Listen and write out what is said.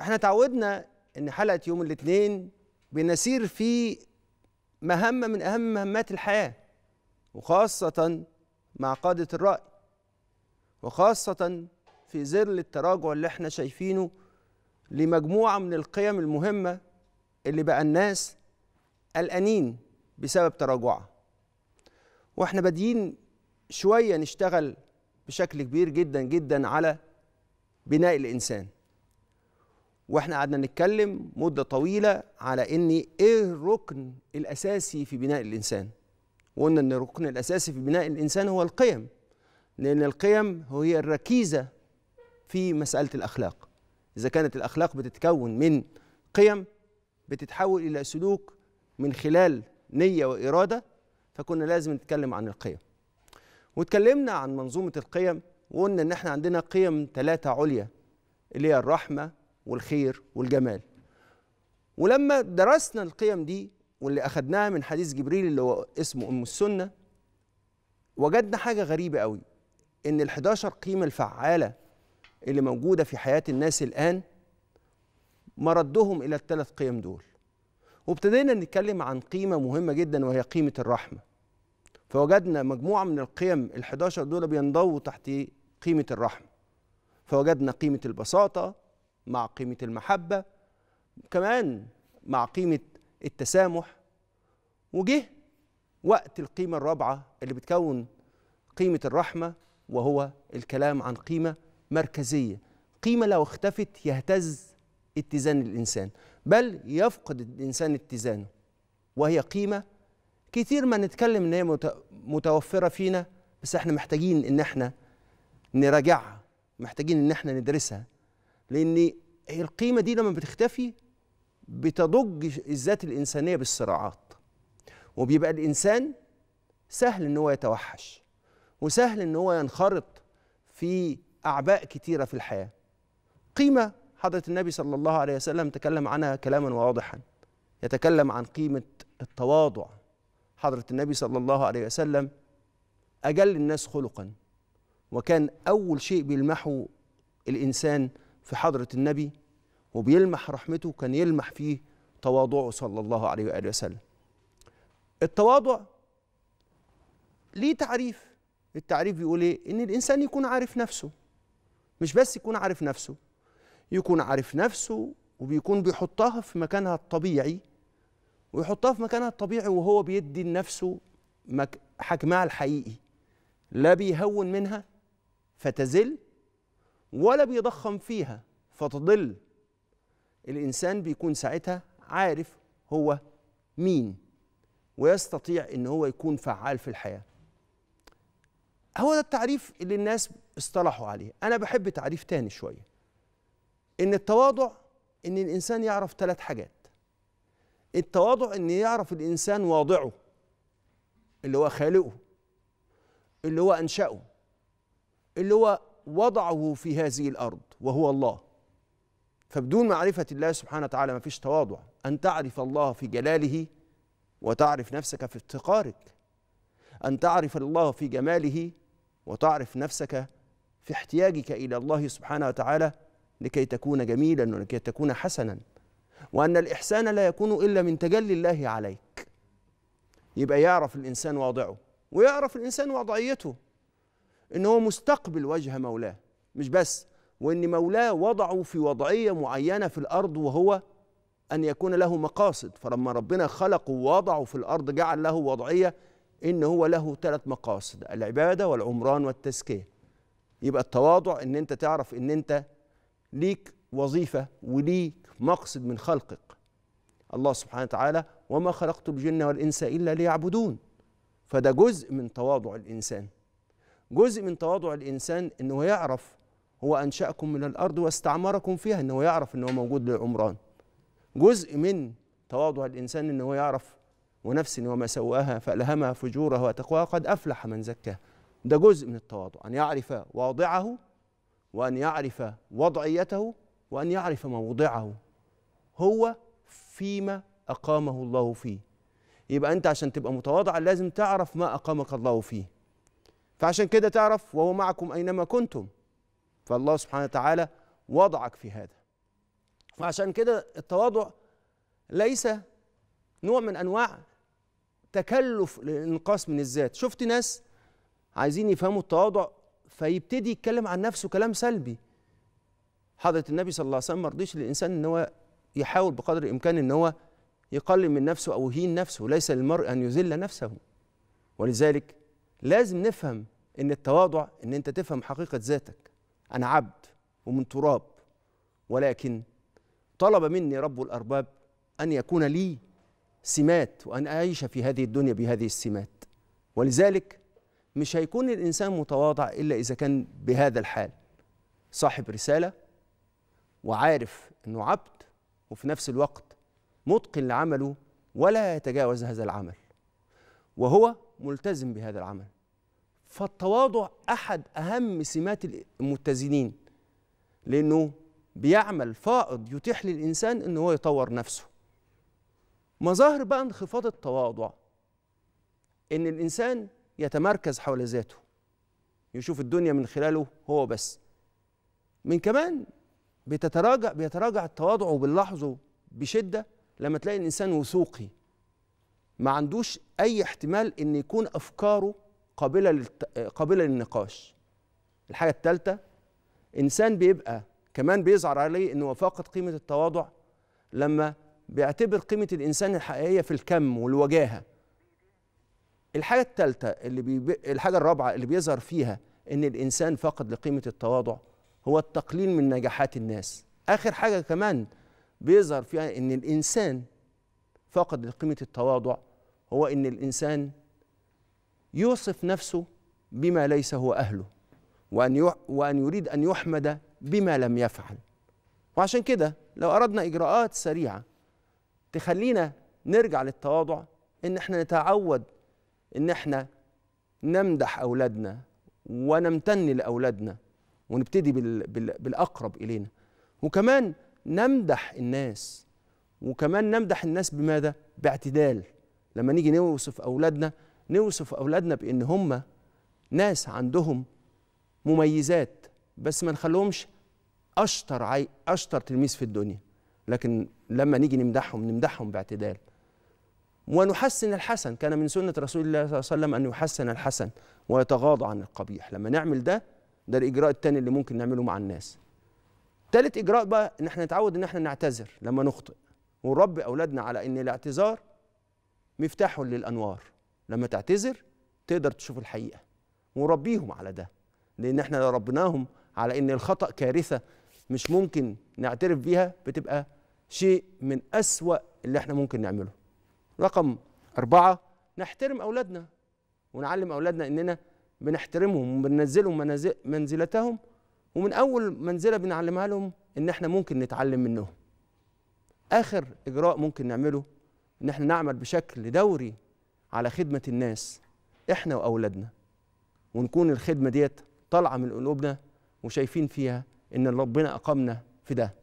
احنا تعودنا ان حلقه يوم الاثنين بنسير في مهمه من اهم مهمات الحياه وخاصه مع قاده الراي وخاصه في ظل التراجع اللي احنا شايفينه لمجموعه من القيم المهمه اللي بقى الناس قلقانين بسبب تراجعها واحنا بادئين شويه نشتغل بشكل كبير جدا جدا على بناء الانسان واحنا قعدنا نتكلم مده طويله على ان ايه الركن الاساسي في بناء الانسان وقلنا ان الركن الاساسي في بناء الانسان هو القيم لان القيم هي الركيزه في مساله الاخلاق اذا كانت الاخلاق بتتكون من قيم بتتحول الى سلوك من خلال نيه واراده فكنا لازم نتكلم عن القيم واتكلمنا عن منظومه القيم وقلنا ان احنا عندنا قيم ثلاثه عليا اللي هي الرحمه والخير والجمال ولما درسنا القيم دي واللي أخدناها من حديث جبريل اللي هو اسمه أم السنة وجدنا حاجة غريبة قوي إن ال 11 قيمة الفعالة اللي موجودة في حياة الناس الآن مردهم إلى الثلاث قيم دول وابتدينا نتكلم عن قيمة مهمة جدا وهي قيمة الرحمة فوجدنا مجموعة من القيم ال 11 دول بينضووا تحت قيمة الرحمة فوجدنا قيمة البساطة مع قيمة المحبة كمان مع قيمة التسامح وجه وقت القيمة الرابعة اللي بتكون قيمة الرحمة وهو الكلام عن قيمة مركزية قيمة لو اختفت يهتز اتزان الإنسان بل يفقد الإنسان اتزانه وهي قيمة كتير ما نتكلم إن هي متوفرة فينا بس احنا محتاجين إن احنا نراجعها محتاجين إن احنا ندرسها لان القيمه دي لما بتختفي بتضج الذات الانسانيه بالصراعات وبيبقى الانسان سهل ان هو يتوحش وسهل ان هو ينخرط في اعباء كتيره في الحياه قيمه حضره النبي صلى الله عليه وسلم تكلم عنها كلاما واضحا يتكلم عن قيمه التواضع حضره النبي صلى الله عليه وسلم اجل الناس خلقا وكان اول شيء بيلمحه الانسان في حضرة النبي وبيلمح رحمته كان يلمح فيه تواضعه صلى الله عليه وآله وسلم التواضع ليه تعريف التعريف بيقول ايه ان الانسان يكون عارف نفسه مش بس يكون عارف نفسه يكون عارف نفسه وبيكون بيحطها في مكانها الطبيعي ويحطها في مكانها الطبيعي وهو بيدي لنفسه حجمها الحقيقي لا بيهون منها فتزل ولا بيضخم فيها فتضل الإنسان بيكون ساعتها عارف هو مين ويستطيع إن هو يكون فعال في الحياة هو ده التعريف اللي الناس اصطلحوا عليه أنا بحب تعريف تاني شوية إن التواضع إن الإنسان يعرف ثلاث حاجات التواضع إن يعرف الإنسان واضعه اللي هو خالقه اللي هو أنشأه اللي هو وضعه في هذه الارض وهو الله فبدون معرفه الله سبحانه وتعالى ما فيش تواضع ان تعرف الله في جلاله وتعرف نفسك في افتقارك ان تعرف الله في جماله وتعرف نفسك في احتياجك الى الله سبحانه وتعالى لكي تكون جميلا ولكي تكون حسنا وان الاحسان لا يكون الا من تجلي الله عليك يبقى يعرف الانسان واضعه ويعرف الانسان وضعيته ان هو مستقبل وجه مولاه مش بس وان مولاه وضعه في وضعيه معينه في الارض وهو ان يكون له مقاصد فلما ربنا خلقه ووضعه في الارض جعل له وضعيه ان هو له ثلاث مقاصد العباده والعمران والتزكيه يبقى التواضع ان انت تعرف ان انت ليك وظيفه وليك مقصد من خلقك الله سبحانه وتعالى وما خلقت الجن والانس الا ليعبدون فده جزء من تواضع الانسان جزء من تواضع الانسان انه يعرف هو انشاكم من الارض واستعمركم فيها انه يعرف ان هو موجود للعمران جزء من تواضع الانسان انه يعرف ونفس وما سواها فالهمها فجورها وتقواها قد افلح من زكاها ده جزء من التواضع ان يعرف واضعه وان يعرف وضعيته وان يعرف موضعه هو فيما اقامه الله فيه يبقى انت عشان تبقى متواضع لازم تعرف ما اقامك الله فيه فعشان كده تعرف وهو معكم أينما كنتم فالله سبحانه وتعالى وضعك في هذا وعشان كده التواضع ليس نوع من أنواع تكلف للانقاص من الذات شفت ناس عايزين يفهموا التواضع فيبتدي يتكلم عن نفسه كلام سلبي حضرة النبي صلى الله عليه وسلم ما رضيش للإنسان إن هو يحاول بقدر الإمكان إن هو يقلل من نفسه أو يهين نفسه ليس للمرء أن يذل نفسه ولذلك لازم نفهم ان التواضع ان انت تفهم حقيقه ذاتك انا عبد ومن تراب ولكن طلب مني رب الارباب ان يكون لي سمات وان اعيش في هذه الدنيا بهذه السمات ولذلك مش هيكون الانسان متواضع الا اذا كان بهذا الحال صاحب رساله وعارف انه عبد وفي نفس الوقت متقن لعمله ولا يتجاوز هذا العمل وهو ملتزم بهذا العمل فالتواضع احد اهم سمات المتزنين لانه بيعمل فائض يتيح للانسان ان هو يطور نفسه مظاهر بقى انخفاض التواضع ان الانسان يتمركز حول ذاته يشوف الدنيا من خلاله هو بس من كمان بتتراجع بيتراجع التواضع وبنلاحظه بشده لما تلاقي الانسان وثوقي ما عندوش اي احتمال ان يكون افكاره قابله للت... قابله للنقاش الحاجه الثالثه انسان بيبقى كمان بيظهر عليه انه فاقد قيمه التواضع لما بيعتبر قيمه الانسان الحقيقيه في الكم والوجاهه الحاجه الثالثه اللي بي... الحاجه الرابعه اللي بيظهر فيها ان الانسان فقد لقيمه التواضع هو التقليل من نجاحات الناس اخر حاجه كمان بيظهر فيها ان الانسان فقد لقيمه التواضع هو ان الانسان يوصف نفسه بما ليس هو اهله وان وان يريد ان يحمد بما لم يفعل وعشان كده لو اردنا اجراءات سريعه تخلينا نرجع للتواضع ان احنا نتعود ان احنا نمدح اولادنا ونمتن لاولادنا ونبتدي بالاقرب الينا وكمان نمدح الناس وكمان نمدح الناس بماذا باعتدال لما نيجي نوصف أولادنا نوصف أولادنا بإن هم ناس عندهم مميزات بس ما نخليهمش أشطر عي... أشطر تلميذ في الدنيا لكن لما نيجي نمدحهم نمدحهم باعتدال ونحسن الحسن كان من سنة رسول الله صلى الله عليه وسلم أن يحسن الحسن ويتغاضى عن القبيح لما نعمل ده ده الإجراء الثاني اللي ممكن نعمله مع الناس ثالث إجراء بقى إن احنا نتعود إن احنا نعتذر لما نخطئ ونربي أولادنا على إن الاعتذار مفتاح للانوار لما تعتذر تقدر تشوف الحقيقه وربيهم على ده لان احنا لو ربناهم على ان الخطا كارثه مش ممكن نعترف بيها بتبقى شيء من اسوا اللي احنا ممكن نعمله رقم أربعة نحترم أولادنا ونعلم أولادنا إننا بنحترمهم وبننزلهم منزلتهم ومن أول منزلة بنعلمها لهم إن إحنا ممكن نتعلم منهم. آخر إجراء ممكن نعمله ان احنا نعمل بشكل دوري على خدمه الناس احنا واولادنا ونكون الخدمه ديت طالعه من قلوبنا وشايفين فيها ان ربنا اقامنا في ده